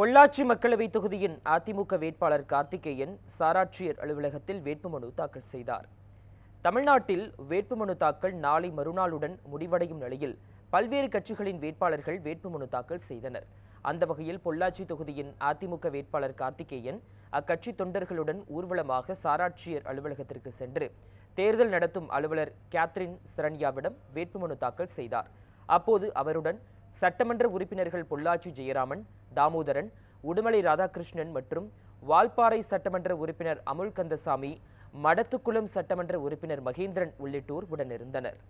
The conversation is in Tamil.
பொள்ளாச்சி மக்களவை தொகுதியின் அதிமுக வேட்பாளர் கார்த்திகேயன் சாராட்சியர் அலுவலகத்தில் வேட்புமனு தாக்கல் செய்தார் தமிழ்நாட்டில் வேட்புமனு தாக்கல் நாளை மறுநாளுடன் முடிவடையும் நிலையில் பல்வேறு கட்சிகளின் வேட்பாளர்கள் வேட்புமனு தாக்கல் செய்தனர் அந்த வகையில் பொள்ளாச்சி தொகுதியின் அதிமுக வேட்பாளர் கார்த்திகேயன் அக்கட்சி தொண்டர்களுடன் ஊர்வலமாக சாராட்சியர் அலுவலகத்திற்கு சென்று தேர்தல் நடத்தும் அலுவலர் கேத்ரின் சரண்யாவிடம் வேட்புமனு தாக்கல் செய்தார் அப்போது அவருடன் சட்டமன்ற உறுப்பினர்கள் பொள்ளாச்சி ஜெயராமன் தாமோதரன் உடுமலை ராதாகிருஷ்ணன் மற்றும் வால்பாறை சட்டமன்ற உறுப்பினர் அமுல் கந்தசாமி மடத்துக்குளம் சட்டமன்ற உறுப்பினர் மகேந்திரன் உள்ளிட்டோர் உடனிருந்தனர்